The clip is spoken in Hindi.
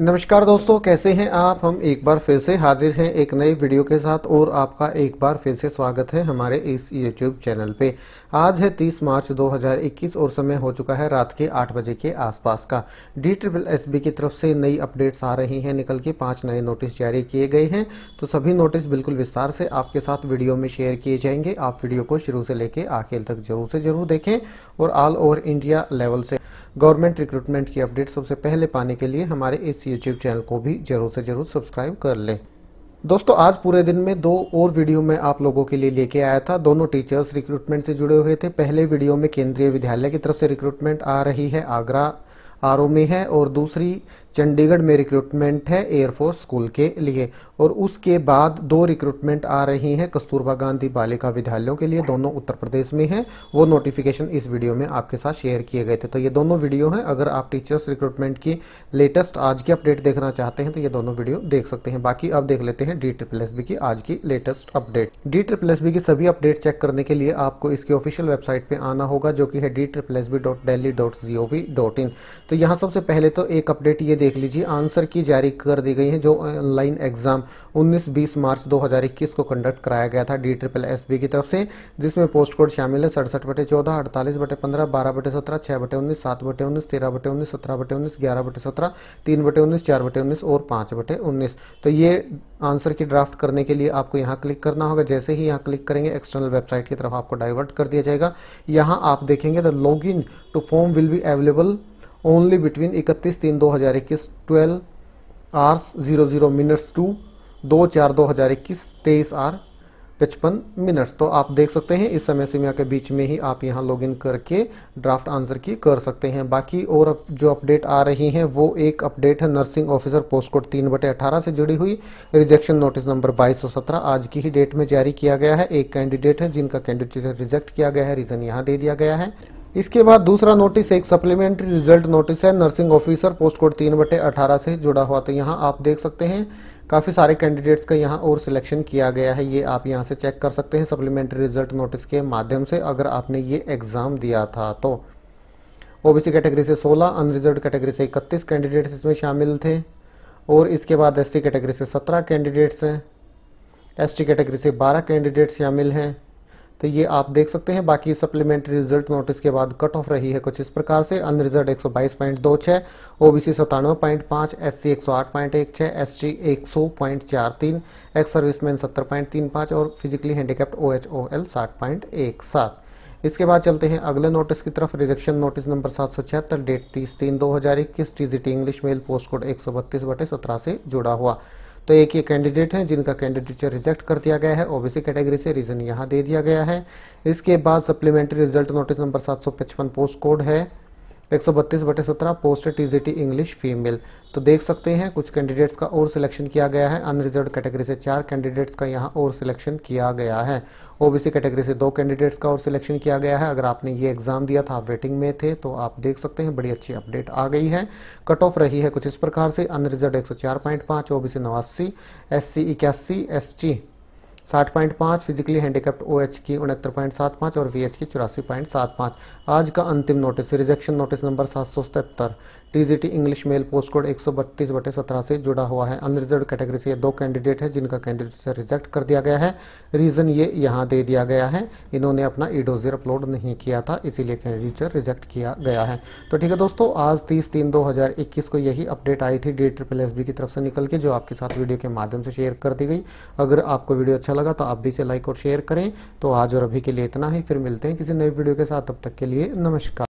नमस्कार दोस्तों कैसे हैं आप हम एक बार फिर से हाजिर हैं एक नए वीडियो के साथ और आपका एक बार फिर से स्वागत है हमारे इस यूट्यूब चैनल पे आज है 30 मार्च 2021 और समय हो चुका है रात के 8 बजे के आसपास का डी ट्रिपल एस की तरफ से नई अपडेट्स आ रही हैं निकल के पांच नए नोटिस जारी किए गए हैं तो सभी नोटिस बिल्कुल विस्तार से आपके साथ वीडियो में शेयर किए जाएंगे आप वीडियो को शुरू से लेकर आखिर तक जरूर से जरूर देखें और ऑल ओवर इंडिया लेवल से गवर्नमेंट रिक्रूटमेंट की अपडेट सबसे पहले पाने के लिए हमारे इस यूट्यूब चैनल को भी जरूर से जरूर सब्सक्राइब कर लें दोस्तों आज पूरे दिन में दो और वीडियो में आप लोगों के लिए लेके आया था दोनों टीचर्स रिक्रूटमेंट से जुड़े हुए थे पहले वीडियो में केंद्रीय विद्यालय की तरफ से रिक्रूटमेंट आ रही है आगरा आरओ में है और दूसरी चंडीगढ़ में रिक्रूटमेंट है एयरफोर्स स्कूल के लिए और उसके बाद दो रिक्रूटमेंट आ रही हैं कस्तूरबा गांधी बालिका विद्यालयों के लिए दोनों उत्तर प्रदेश में हैं वो नोटिफिकेशन इस वीडियो में आपके साथ शेयर किए गए थे तो ये दोनों वीडियो हैं अगर आप टीचर्स रिक्रूटमेंट की लेटेस्ट आज की अपडेट देखना चाहते हैं तो ये दोनों वीडियो देख सकते हैं बाकी अब देख लेते हैं डी ट्रिपल एस बी की आज की latest update D triple S B की सभी अपडेट चेक करने के लिए आपको इसकी ऑफिशियल वेबसाइट पर आना होगा जो कि है D triple S B dot daily dot G O V dot in तो यहाँ सबसे पहले तो एक अपडेट ये देख लीजिए आंसर की जारी कर दी गई है जो ऑनलाइन एग्जाम 19-20 मार्च 2021 को कंडक्ट कराया गया था डी ट्रिपल एस बी की तरफ से जिसमें पोस्ट कोड शामिल है सड़सठ बटे चौदह अड़तालीस बटे पंद्रह बारह बटे सत्रह छः बटे उन्नीस सात बटे उन्नीस तेरह बटे उन्नीस सत्रह बटे उन्नीस ग्यारह बटे सत्रह तीन बटे उन्नीस चार बटे उन्नीस और पाँच बटे उन्नीस तो ये आंसर की ड्राफ्ट करने के लिए आपको यहाँ क्लिक करना होगा जैसे ही यहाँ क्लिक करेंगे एक्सटर्नल वेबसाइट की तरफ आपको डाइवर्ट कर दिया जाएगा यहाँ आप देखेंगे the log in to form will be available only between इकतीस तीन दो हज़ार इक्कीस twelve hours zero zero minutes to दो चार दो हज़ार इक्कीस तेईस आर पचपन मिनट्स तो आप देख सकते हैं इस समय सीमा के बीच में ही आप यहाँ लॉगिन करके ड्राफ्ट आंसर की कर सकते हैं बाकी और जो अपडेट आ रही हैं वो एक अपडेट है नर्सिंग ऑफिसर पोस्ट कोड तीन बटे अठारह से जुड़ी हुई रिजेक्शन नोटिस नंबर बाईस सौ सत्रह आज की ही डेट में जारी किया गया है एक कैंडिडेट है जिनका कैंडिडेट रिजेक्ट किया गया है रीज़न यहाँ दे दिया गया है इसके बाद दूसरा नोटिस एक सप्लीमेंट्री रिजल्ट नोटिस है नर्सिंग ऑफिसर पोस्ट कोड तीन बटे अठारह से जुड़ा हुआ तो यहाँ आप देख सकते हैं काफ़ी सारे कैंडिडेट्स का यहाँ और सिलेक्शन किया गया है ये आप यहाँ से चेक कर सकते हैं सप्लीमेंट्री रिजल्ट नोटिस के माध्यम से अगर आपने ये एग्ज़ाम दिया था तो ओबीसी कैटेगरी से 16 अनरिजर्व कैटेगरी से 31 कैंडिडेट्स इसमें शामिल थे और इसके बाद एससी कैटेगरी से 17 कैंडिडेट्स हैं एसटी कैटेगरी से 12 कैंडिडेट्स शामिल हैं तो ये आप देख सकते हैं बाकी सप्लीमेंट्री रिजल्ट नोटिस के बाद कट ऑफ रही है कुछ इस प्रकार से अनरिजर्व एक सौ बाईस पॉइंट दो छः ओ बी सी सतानवे पॉइंट पाँच एस सी एक सौ आठ पॉइंट एक छः एस टी एक सौ पॉइंट चार तीन एक्स सर्विसमैन सत्तर पॉइंट तीन पाँच और physically handicapped O H O L साठ पॉइंट एक सात इसके बाद चलते हैं अगले नोटिस की तरफ रिजेक्शन नोटिस नंबर सात सौ छिहत्तर डेट तीस तीन दो हज़ार इक्कीस T G T English male post code एक सौ बत्तीस बटे सत्रह से जुड़ा हुआ तो एक ये कैंडिडेट हैं जिनका कैंडिडेटचर रिजेक्ट कर दिया गया है ओबीसी कैटेगरी से रीजन यहाँ दे दिया गया है इसके बाद supplementary result notice number 755 post code है एक सौ बत्तीस बटे सत्रह post T G T English female तो देख सकते हैं कुछ कैंडिडेट्स का और सिलेक्शन किया गया है अनरिजर्व कैटेगरी से चार कैंडिडेट्स का यहाँ और सिलेक्शन किया गया है ओबीसी कैटेगरी से दो कैंडिडेट्स का और सिलेक्शन किया गया है अगर आपने ये एग्ज़ाम दिया था आप वेटिंग में थे तो आप देख सकते हैं बड़ी अच्छी अपडेट आ गई है कट ऑफ रही है कुछ इस प्रकार से अनरिजर्व एक सौ चार पॉइंट पाँच ओ बी सी नवासी एस सी इक्यासी एस टी साठ पॉइंट पांच फिजिकली हैंडीकैप्ट ओ एच की उनहत्तर पॉइंट सात पांच और वी एच की चौरासी पॉइंट सात पांच आज का अंतिम नोटिस रिजेक्शन नोटिस नंबर सात सौ सतहत्तर T English male post code एक सौ बत्तीस बटे सत्रह से जुड़ा हुआ है अनरिजर्व कैटेगरी से ये दो कैंडिडेट है जिनका कैंडिडेट रिजेक्ट कर दिया गया है रीज़न ये यहाँ दे दिया गया है इन्होंने अपना ईडोजर अपलोड नहीं किया था इसीलिए कैंडिडेट रिजेक्ट किया गया है तो ठीक है दोस्तों आज तीस तीन दो हज़ार इक्कीस को यही अपडेट आई थी डी ट्रिपल एस बी की तरफ से निकल के जो आपके साथ वीडियो के माध्यम से शेयर कर दी गई अगर आपको वीडियो अच्छा लगा तो आप भी इसे लाइक और शेयर करें तो आज और अभी के लिए इतना ही फिर मिलते हैं किसी नई वीडियो के साथ तब तक के लिए नमस्कार